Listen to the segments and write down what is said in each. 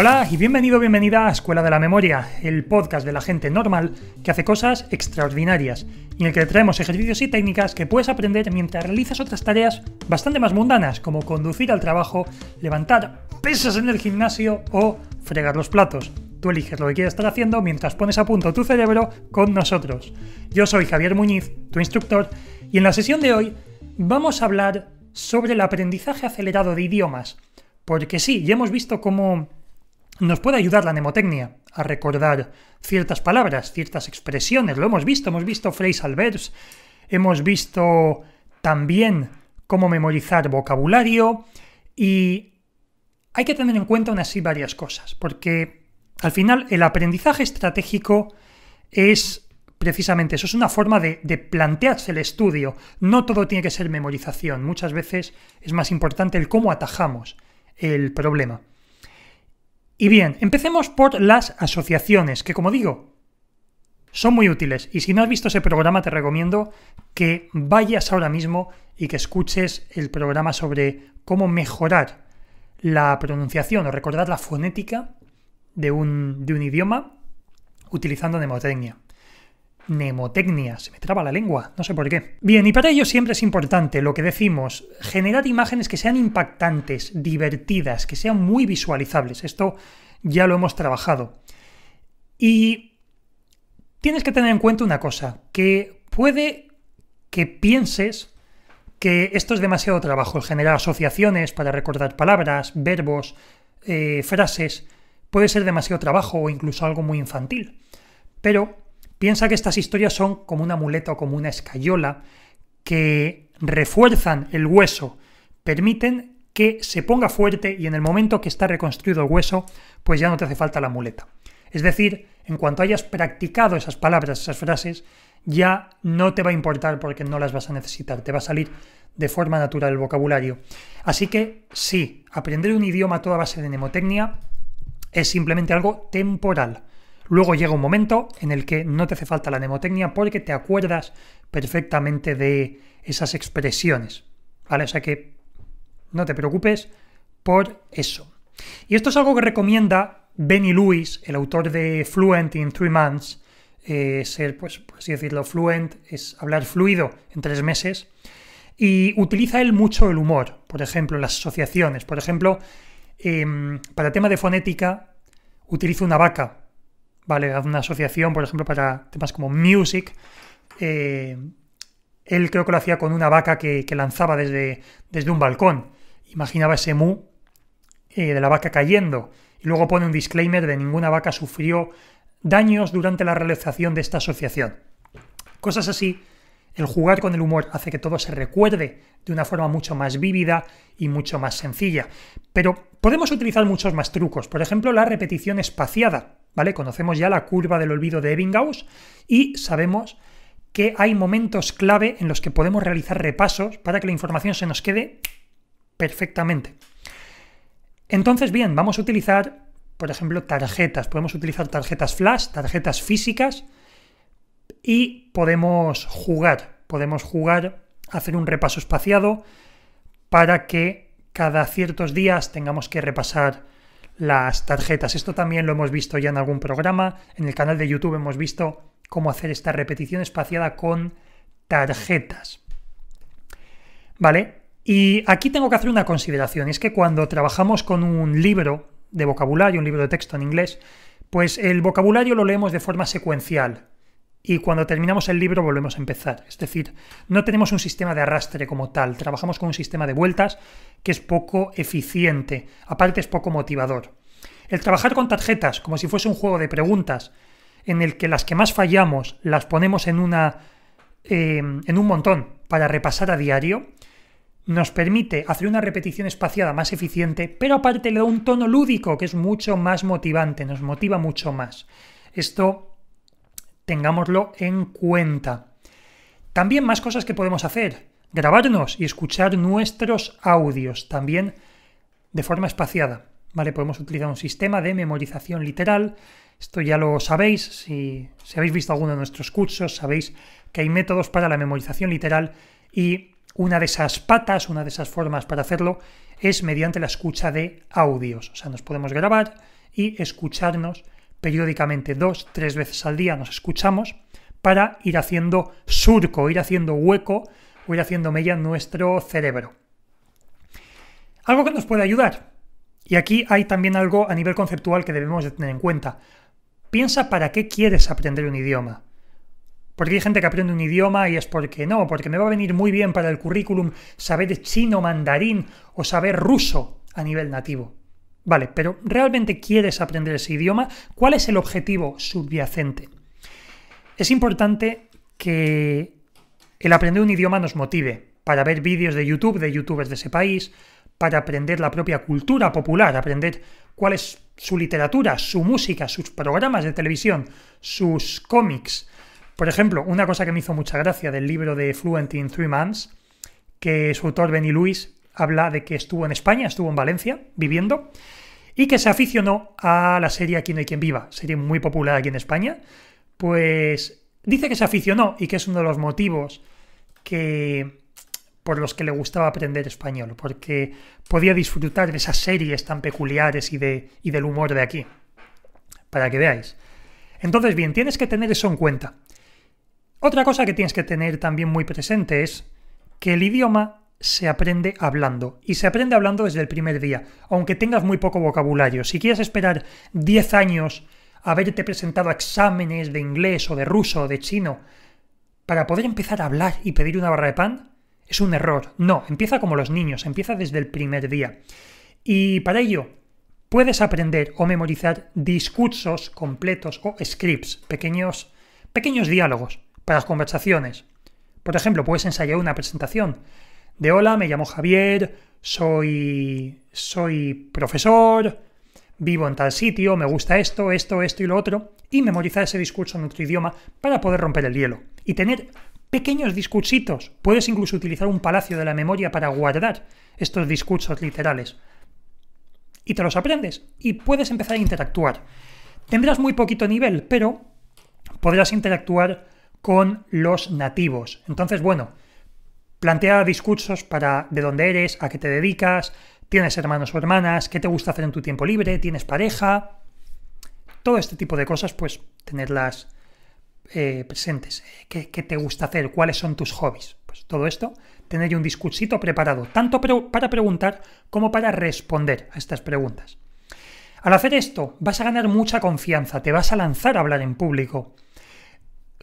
Hola y bienvenido, bienvenida a Escuela de la Memoria, el podcast de la gente normal que hace cosas extraordinarias en el que traemos ejercicios y técnicas que puedes aprender mientras realizas otras tareas bastante más mundanas, como conducir al trabajo, levantar pesas en el gimnasio o fregar los platos. Tú eliges lo que quieres estar haciendo mientras pones a punto tu cerebro con nosotros. Yo soy Javier Muñiz, tu instructor, y en la sesión de hoy vamos a hablar sobre el aprendizaje acelerado de idiomas. Porque sí, ya hemos visto cómo nos puede ayudar la nemotecnia a recordar ciertas palabras, ciertas expresiones. Lo hemos visto, hemos visto phrasal verbs, hemos visto también cómo memorizar vocabulario y hay que tener en cuenta aún así varias cosas, porque al final el aprendizaje estratégico es precisamente eso, es una forma de, plantearse el estudio. No todo tiene que ser memorización, muchas veces es más importante el cómo atajamos el problema. Y bien, empecemos por las asociaciones, que como digo, son muy útiles. Y si no has visto ese programa, te recomiendo que vayas ahora mismo y que escuches el programa sobre cómo mejorar la pronunciación o recordar la fonética de un, idioma utilizando mnemotecnia mnemotecnia. Se me traba la lengua, no sé por qué. Bien, y para ello siempre es importante lo que decimos, generar imágenes que sean impactantes, divertidas, que sean muy visualizables. Esto ya lo hemos trabajado. Y tienes que tener en cuenta una cosa, que puede que pienses que esto es demasiado trabajo, el generar asociaciones para recordar palabras, verbos, eh, frases, puede ser demasiado trabajo o incluso algo muy infantil. Pero Piensa que estas historias son como una muleta o como una escayola que refuerzan el hueso, permiten que se ponga fuerte y en el momento que está reconstruido el hueso, pues ya no te hace falta la muleta. Es decir, en cuanto hayas practicado esas palabras, esas frases, ya no te va a importar porque no las vas a necesitar, te va a salir de forma natural el vocabulario. Así que sí, aprender un idioma a toda base de mnemotecnia es simplemente algo temporal. Luego llega un momento en el que no te hace falta la nemotecnia porque te acuerdas perfectamente de esas expresiones. ¿Vale? O sea que no te preocupes por eso. Y esto es algo que recomienda Benny Lewis, el autor de Fluent in Three Months. Eh, ser, pues, por así decirlo, fluent es hablar fluido en tres meses. Y utiliza él mucho el humor, por ejemplo, las asociaciones. Por ejemplo, em, para tema de fonética, utiliza una vaca ¿vale? una asociación, por ejemplo, para temas como music. Eh, él creo que lo hacía con una vaca que, lanzaba desde, desde, un balcón. Imaginaba ese mu eh, de la vaca cayendo. Y luego pone un disclaimer de ninguna vaca sufrió daños durante la realización de esta asociación. Cosas así el jugar con el humor hace que todo se recuerde de una forma mucho más vívida y mucho más sencilla. Pero podemos utilizar muchos más trucos, por ejemplo la repetición espaciada, ¿vale? Conocemos ya la curva del olvido de Ebbinghaus y sabemos que hay momentos clave en los que podemos realizar repasos para que la información se nos quede perfectamente. Entonces, bien, vamos a utilizar, por ejemplo, tarjetas. Podemos utilizar tarjetas flash, tarjetas físicas, y podemos jugar, podemos jugar, hacer un repaso espaciado para que cada ciertos días tengamos que repasar las tarjetas. Esto también lo hemos visto ya en algún programa, en el canal de YouTube hemos visto cómo hacer esta repetición espaciada con tarjetas. ¿Vale? Y aquí tengo que hacer una consideración, es que cuando trabajamos con un libro de vocabulario, un libro de texto en inglés, pues el vocabulario lo leemos de forma secuencial y cuando terminamos el libro volvemos a empezar. Es decir, no tenemos un sistema de arrastre como tal, trabajamos con un sistema de vueltas que es poco eficiente, aparte es poco motivador. El trabajar con tarjetas, como si fuese un juego de preguntas, en el que las que más fallamos las ponemos en una. Em, en un montón para repasar a diario, nos permite hacer una repetición espaciada más eficiente, pero aparte le da un tono lúdico que es mucho más motivante, nos motiva mucho más. Esto tengámoslo en cuenta. También más cosas que podemos hacer, grabarnos y escuchar nuestros audios, también de forma espaciada. ¿Vale? Podemos utilizar un sistema de memorización literal. Esto ya lo sabéis, si, si habéis visto alguno de nuestros cursos, sabéis que hay métodos para la memorización literal y una de esas patas, una de esas formas para hacerlo es mediante la escucha de audios. O sea, nos podemos grabar y escucharnos periódicamente, dos, tres veces al día nos escuchamos para ir haciendo surco, ir haciendo hueco o ir haciendo mella en nuestro cerebro. Algo que nos puede ayudar. Y aquí hay también algo a nivel conceptual que debemos tener en cuenta. Piensa para qué quieres aprender un idioma. Porque hay gente que aprende un idioma y es porque no, porque me va a venir muy bien para el currículum saber chino, mandarín o saber ruso a nivel nativo. Vale, pero ¿realmente quieres aprender ese idioma? ¿Cuál es el objetivo subyacente? Es importante que el aprender un idioma nos motive para ver vídeos de YouTube, de youtubers de ese país, para aprender la propia cultura popular, aprender cuál es su literatura, su música, sus programas de televisión, sus cómics. Por ejemplo, una cosa que me hizo mucha gracia del libro de Fluent in Three Months, que su autor Benny Luis habla de que estuvo en España, estuvo en Valencia viviendo y que se aficionó a la serie Aquí no hay quien viva, serie muy popular aquí en España, pues dice que se aficionó y que es uno de los motivos que por los que le gustaba aprender español, porque podía disfrutar de esas series tan peculiares y, de, y del humor de aquí, para que veáis. Entonces, bien, tienes que tener eso en cuenta. Otra cosa que tienes que tener también muy presente es que el idioma se aprende hablando. Y se aprende hablando desde el primer día, aunque tengas muy poco vocabulario. Si quieres esperar 10 años a haberte presentado exámenes de inglés o de ruso o de chino para poder empezar a hablar y pedir una barra de pan, es un error. No, empieza como los niños, empieza desde el primer día. Y para ello, puedes aprender o memorizar discursos completos o scripts, pequeños, pequeños diálogos para las conversaciones. Por ejemplo, puedes ensayar una presentación, de hola, me llamo Javier, soy, soy profesor, vivo en tal sitio, me gusta esto, esto, esto y lo otro, y memorizar ese discurso en otro idioma para poder romper el hielo y tener pequeños discursitos. Puedes incluso utilizar un palacio de la memoria para guardar estos discursos literales. Y te los aprendes y puedes empezar a interactuar. Tendrás muy poquito nivel, pero podrás interactuar con los nativos. Entonces, bueno, Plantea discursos para de dónde eres, a qué te dedicas, tienes hermanos o hermanas, qué te gusta hacer en tu tiempo libre, tienes pareja. Todo este tipo de cosas, pues tenerlas eh, presentes. ¿Qué, ¿Qué, te gusta hacer? ¿Cuáles son tus hobbies? Pues todo esto, tener un discursito preparado, tanto para preguntar como para responder a estas preguntas. Al hacer esto, vas a ganar mucha confianza, te vas a lanzar a hablar en público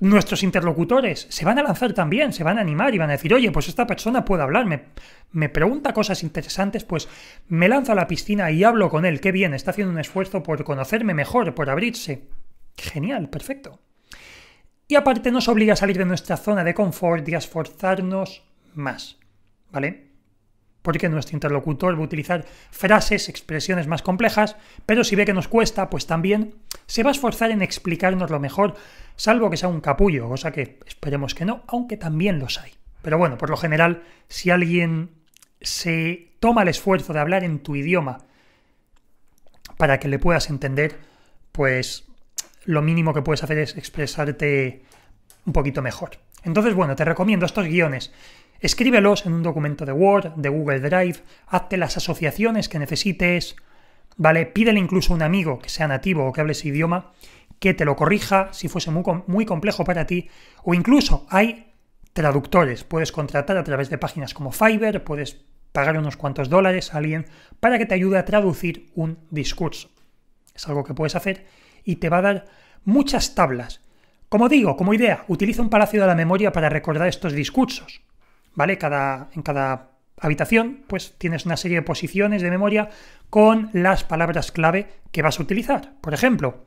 nuestros interlocutores se van a lanzar también, se van a animar y van a decir, oye, pues esta persona puede hablar, me, me, pregunta cosas interesantes, pues me lanzo a la piscina y hablo con él, qué bien, está haciendo un esfuerzo por conocerme mejor, por abrirse. Genial, perfecto. Y aparte nos obliga a salir de nuestra zona de confort y a esforzarnos más, ¿vale? porque nuestro interlocutor va a utilizar frases, expresiones más complejas, pero si ve que nos cuesta, pues también se va a esforzar en explicarnos lo mejor, salvo que sea un capullo, cosa que esperemos que no, aunque también los hay. Pero bueno, por lo general, si alguien se toma el esfuerzo de hablar en tu idioma para que le puedas entender, pues lo mínimo que puedes hacer es expresarte un poquito mejor. Entonces, bueno, te recomiendo estos guiones. Escríbelos en un documento de Word, de Google Drive, hazte las asociaciones que necesites, ¿vale? Pídele incluso a un amigo que sea nativo o que hable ese idioma que te lo corrija si fuese muy, muy complejo para ti, o incluso hay traductores, puedes contratar a través de páginas como Fiverr, puedes pagar unos cuantos dólares a alguien para que te ayude a traducir un discurso. Es algo que puedes hacer y te va a dar muchas tablas. Como digo, como idea, utiliza un palacio de la memoria para recordar estos discursos. ¿vale? Cada, en cada habitación, pues tienes una serie de posiciones de memoria con las palabras clave que vas a utilizar. Por ejemplo,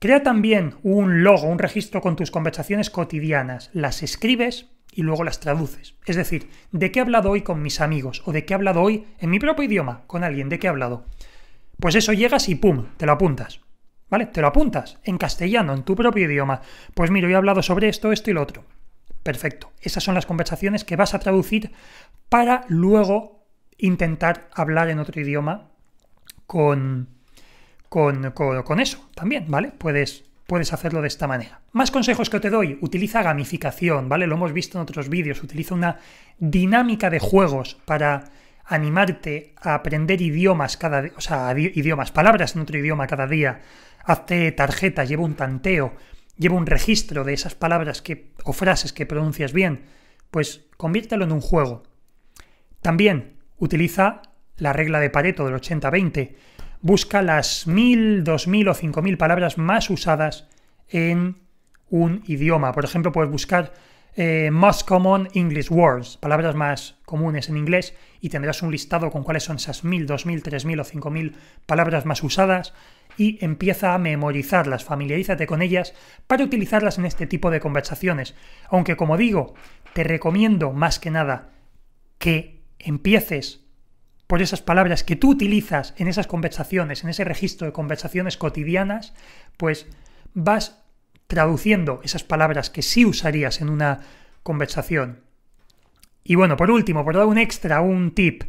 crea también un logo, un registro con tus conversaciones cotidianas. Las escribes y luego las traduces. Es decir, ¿de qué he hablado hoy con mis amigos? ¿O de qué he hablado hoy en mi propio idioma con alguien? ¿De qué he hablado? Pues eso llegas y ¡pum! Te lo apuntas. ¿Vale? Te lo apuntas en castellano, en tu propio idioma. Pues mira, hoy he hablado sobre esto, esto y lo otro. Perfecto. Esas son las conversaciones que vas a traducir para luego intentar hablar en otro idioma con, con, con, eso también, ¿vale? Puedes puedes hacerlo de esta manera. Más consejos que te doy, utiliza gamificación, ¿vale? Lo hemos visto en otros vídeos, utiliza una dinámica de juegos para animarte a aprender idiomas cada día, o sea, idiomas, palabras en otro idioma cada día. Hazte tarjetas, lleva un tanteo, lleva un registro de esas palabras que, o frases que pronuncias bien, pues conviértelo en un juego. También utiliza la regla de Pareto del 80-20. Busca las 1000, 2000 o 5000 palabras más usadas en un idioma. Por ejemplo, puedes buscar eh, Most Common English Words, palabras más comunes en inglés, y tendrás un listado con cuáles son esas mil, dos mil, tres mil o cinco mil palabras más usadas y empieza a memorizarlas, familiarízate con ellas para utilizarlas en este tipo de conversaciones. Aunque como digo, te recomiendo más que nada que empieces por esas palabras que tú utilizas en esas conversaciones, en ese registro de conversaciones cotidianas, pues vas traduciendo esas palabras que sí usarías en una conversación. Y bueno, por último, por dar un extra, un tip,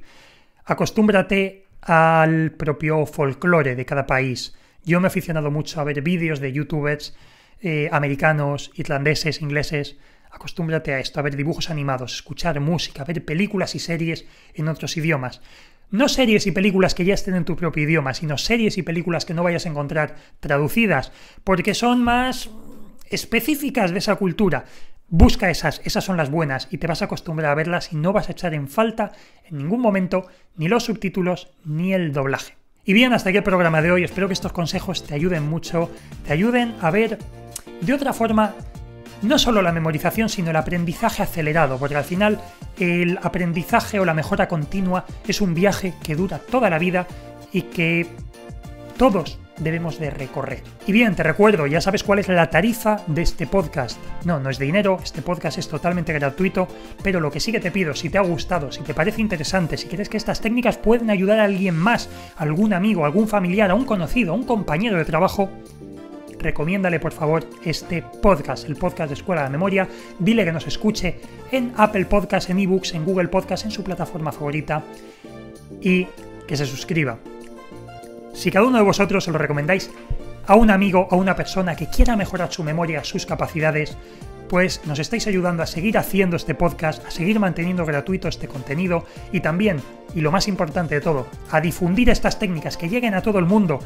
acostúmbrate al propio folclore de cada país. Yo me he aficionado mucho a ver vídeos de youtubers eh, americanos, irlandeses, ingleses. Acostúmbrate a esto, a ver dibujos animados, escuchar música, ver películas y series en otros idiomas. No series y películas que ya estén en tu propio idioma, sino series y películas que no vayas a encontrar traducidas, porque son más específicas de esa cultura. Busca esas, esas son las buenas y te vas a acostumbrar a verlas y no vas a echar en falta en ningún momento ni los subtítulos ni el doblaje. Y bien, hasta aquí el programa de hoy. Espero que estos consejos te ayuden mucho, te ayuden a ver de otra forma no solo la memorización, sino el aprendizaje acelerado, porque al final el aprendizaje o la mejora continua es un viaje que dura toda la vida y que todos debemos de recorrer. Y bien, te recuerdo, ya sabes cuál es la tarifa de este podcast. No, no es de dinero, este podcast es totalmente gratuito, pero lo que sí que te pido, si te ha gustado, si te parece interesante, si crees que estas técnicas pueden ayudar a alguien más, algún amigo, algún familiar, a un conocido, a un compañero de trabajo, recomiéndale por favor este podcast, el podcast de Escuela de Memoria. Dile que nos escuche en Apple Podcasts, en eBooks, en Google Podcasts, en su plataforma favorita y que se suscriba. Si cada uno de vosotros se lo recomendáis a un amigo, a una persona que quiera mejorar su memoria, sus capacidades, pues nos estáis ayudando a seguir haciendo este podcast, a seguir manteniendo gratuito este contenido y también, y lo más importante de todo, a difundir estas técnicas que lleguen a todo el mundo,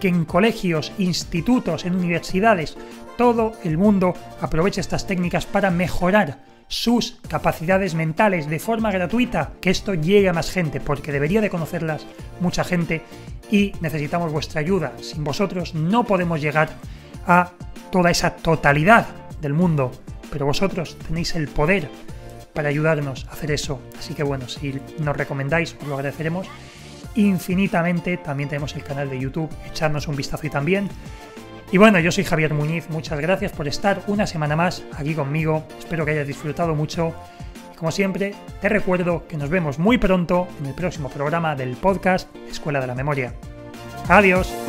que en colegios, institutos, en universidades, todo el mundo aproveche estas técnicas para mejorar sus capacidades mentales de forma gratuita, que esto llegue a más gente, porque debería de conocerlas mucha gente y necesitamos vuestra ayuda. Sin vosotros no podemos llegar a toda esa totalidad del mundo, pero vosotros tenéis el poder para ayudarnos a hacer eso. Así que bueno, si nos recomendáis, os lo agradeceremos infinitamente. También tenemos el canal de YouTube, echadnos un vistazo y también y bueno, yo soy Javier Muñiz, muchas gracias por estar una semana más aquí conmigo, espero que hayas disfrutado mucho. Y como siempre, te recuerdo que nos vemos muy pronto en el próximo programa del podcast Escuela de la Memoria. Adiós.